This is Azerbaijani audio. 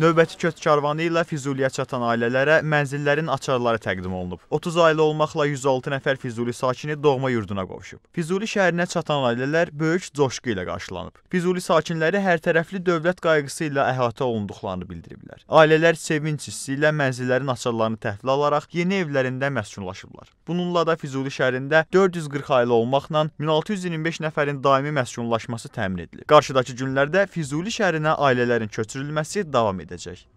Növbəti köç karvanı ilə Füzuliyə çatan ailələrə mənzillərin açarları təqdim olunub. 30 ailə olmaqla 106 nəfər Füzuli sakini doğma yurduna qovuşub. Füzuli şəhərinə çatan ailələr böyük coşqu ilə qarşılanıb. Füzuli sakinləri hər tərəfli dövlət qayğısı ilə əhatə olunduqlarını bildiriblər. Ailələr sevinc hissi ilə mənzillərin açarlarını təhvil alaraq yeni evlərində məskunlaşıblar. Bununla da Füzuli şəhərində 440 ailə olmaqla 1625 nəfərin daimi məskunlaşması təmin edilib. Qarşıdakı günlərdə Füzuli şəhərinə ailələrin köçürülməsi davam edəcək edəcək.